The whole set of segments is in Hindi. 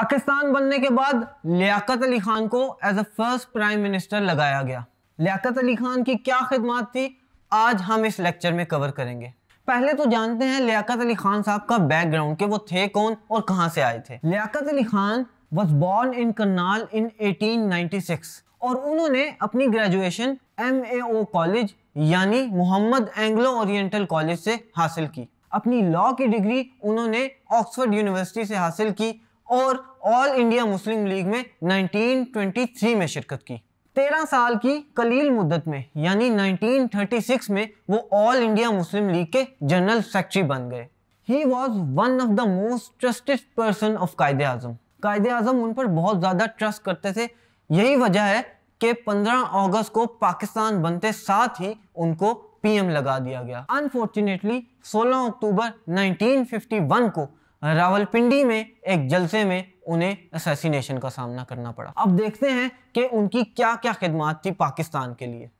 पाकिस्तान बनने के बाद लियाकत अली खान को as a first prime minister लगाया गया लियाकत अली खान की क्या खिदमत थी आज हम इस लेक्चर में कवर करेंगे पहले तो जानते हैं लियाकत अली खान साहब का बैकग्राउंड कि वो थे कौन और कहां से आए थे Liaquat Ali Khan was born in Karnal in 1896 और उन्होंने अपनी ग्रेजुएशन एम कॉलेज यानी मोहम्मद एंग्लो ओरिएंटल कॉलेज से हासिल की अपनी लॉ की डिग्री उन्होंने ऑक्सफोर्ड यूनिवर्सिटी से हासिल की और ऑल इंडिया मुस्लिम लीग में 1923 में शिरकत की तेरह साल की कलील मुद्दत में यानी 1936 में वो ऑल इंडिया मुस्लिम लीग के जनरल सेक्रेटरी बन गए he was one of the most trusted person of Quaid Azam Quaid Azam उन पर बहुत ज़्यादा ट्रस्ट करते थे यही वजह है कि 15 अगस्त को पाकिस्तान बनते साथ ही उनको पीएम लगा दिया गया अनफॉर्चुनेटली 16 अक्टूबर 1951 को रावलपिंडी में एक जलसे में उन्हें असैसिनेशन का सामना करना पड़ा अब देखते हैं कि उनकी क्या क्या खिदमत थी पाकिस्तान के लिए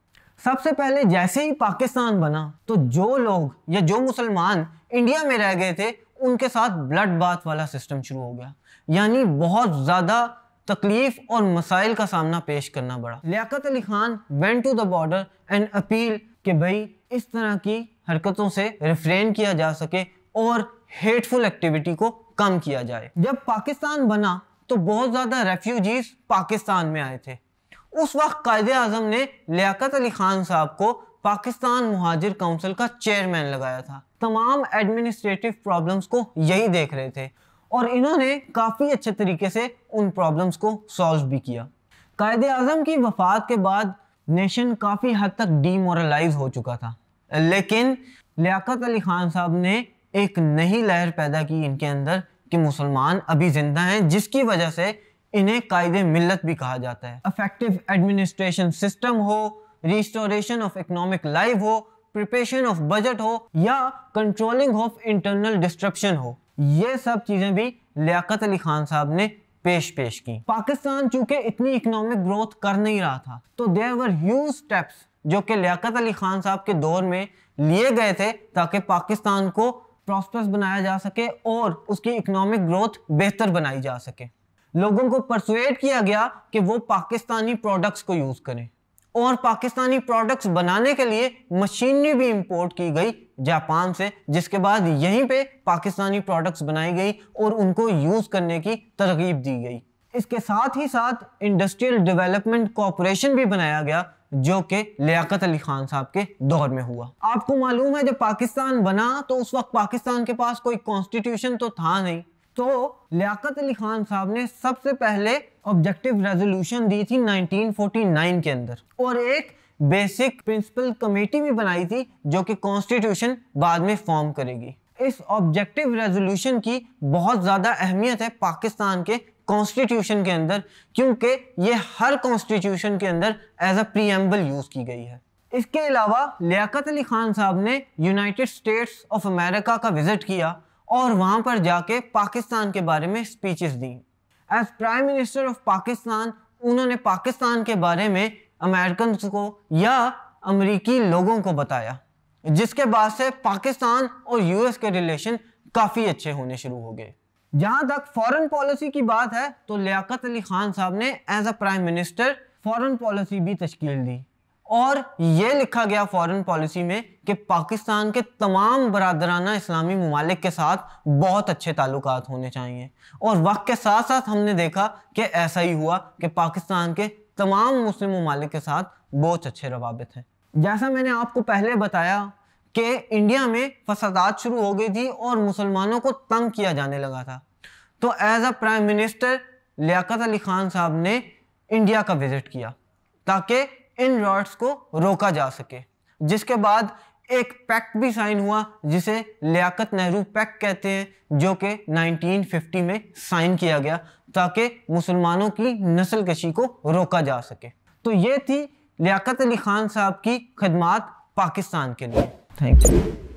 सबसे पहले जैसे ही पाकिस्तान बना तो जो लोग या जो मुसलमान इंडिया में रह गए थे उनके साथ ब्लड बाथ वाला सिस्टम शुरू हो गया यानी बहुत ज़्यादा तकलीफ और मसाइल का सामना पेश करना पड़ा Liaquat Ali Khan went to the border and appeal कि भाई इस तरह की हरकतों से रिफ्रेन किया जा सके और हेटफुल एक्टिविटी को कम किया जाए जब पाकिस्तान बना तो बहुत ज़्यादा रेफ्यूजीज पाकिस्तान में आए थे उस वक्त कायद अजम ने लियाकत अली खान साहब को पाकिस्तान महाजिर काउंसिल का चेयरमैन लगाया था तमाम एडमिनिस्ट्रेटिव प्रॉब्लम्स को यही देख रहे थे और इन्होंने काफ़ी अच्छे तरीके से उन प्रॉब्लम्स को सॉल्व भी किया कायद अजम की वफात के बाद नेशन काफ़ी हद तक डीमोरलाइज हो चुका था लेकिन लियाकत अली खान साहब ने एक नई लहर पैदा की इनके अंदर कि मुसलमान अभी जिंदा हैं जिसकी वजह से इन्हें कायद मिलत भी कहा जाता है अफेक्टिव एडमिनिस्ट्रेशन सिस्टम हो रिस्टोरेशन ऑफ इकोनॉमिक लाइफ हो प्रिपरेशन ऑफ बजट हो या कंट्रोलिंग ऑफ इंटरनल डिस्ट्रप्शन हो ये सब चीज़ें भी लियाकत अली खान साहब ने पेश पेश की पाकिस्तान चूंकि इतनी इकोनॉमिक ग्रोथ कर नहीं रहा था तो देर वर ह्यूज स्टेप्स जो कि लियाकत अली खान साहब के दौर में लिए गए थे ताकि पाकिस्तान को प्रॉस्परस बनाया जा सके और उसकी इकोनॉमिक ग्रोथ बेहतर बनाई जा सके लोगों को परसुएट किया गया कि वो पाकिस्तानी प्रोडक्ट्स को यूज़ करें और पाकिस्तानी प्रोडक्ट्स बनाने के लिए मशीनरी भी इंपोर्ट की गई जापान से जिसके बाद यहीं पे पाकिस्तानी प्रोडक्ट्स बनाई गई और उनको यूज़ करने की तरगीब दी गई इसके साथ ही साथ इंडस्ट्रियल डेवलपमेंट कॉरपोरेशन भी बनाया गया जो कि लियाकत अली खान साहब के दौर में हुआ आपको मालूम है जब पाकिस्तान बना तो उस वक्त पाकिस्तान के पास कोई कॉन्स्टिट्यूशन तो था नहीं तो लियाकत अली खान साहब ने सबसे पहले ऑब्जेक्टिव रेजोल्यूशन दी थी 1949 के अंदर और एक बेसिक प्रिंसिपल कमेटी भी बनाई थी जो कि कॉन्स्टिट्यूशन बाद में फॉर्म करेगी इस ऑब्जेक्टिव रेजोल्यूशन की बहुत ज़्यादा अहमियत है पाकिस्तान के कॉन्स्टिट्यूशन के अंदर क्योंकि ये हर कॉन्स्टिट्यूशन के अंदर एज अ प्रीएम्बल यूज़ की गई है इसके अलावा लियाकत अली खान साहब ने यूनाइटेड स्टेट्स ऑफ अमेरिका का विज़िट किया और वहाँ पर जाके पाकिस्तान के बारे में स्पीचेस दी as prime minister of Pakistan उन्होंने पाकिस्तान के बारे में अमेरिकन को या अमरीकी लोगों को बताया जिसके बाद से पाकिस्तान और यूएस के रिलेशन काफ़ी अच्छे होने शुरू हो गए जहां तक फॉरेन पॉलिसी की बात है तो लियाकत अली खान साहब ने as a prime minister foreign policy भी तश्कील दी और ये लिखा गया फॉरेन पॉलिसी में कि पाकिस्तान के तमाम बरदराना इस्लामी ममालिक के साथ बहुत अच्छे ताल्लुक होने चाहिए और वक्त के साथ साथ हमने देखा कि ऐसा ही हुआ कि पाकिस्तान के तमाम मुस्लिम ममालिक के साथ बहुत अच्छे रवाबित हैं जैसा मैंने आपको पहले बताया कि इंडिया में फसादात शुरू हो गई थी और मुसलमानों को तंग किया जाने लगा था तो as a prime minister Liaquat Ali Khan साहब ने इंडिया का विजिट किया ताकि इन रॉड्स को रोका जा सके जिसके बाद एक पैक्ट भी साइन हुआ जिसे लियाकत नेहरू पैक्ट कहते हैं जो कि 1950 में साइन किया गया ताकि मुसलमानों की नस्ल कशी को रोका जा सके तो ये थी लियाकत अली खान साहब की खदमात पाकिस्तान के लिए Thank you.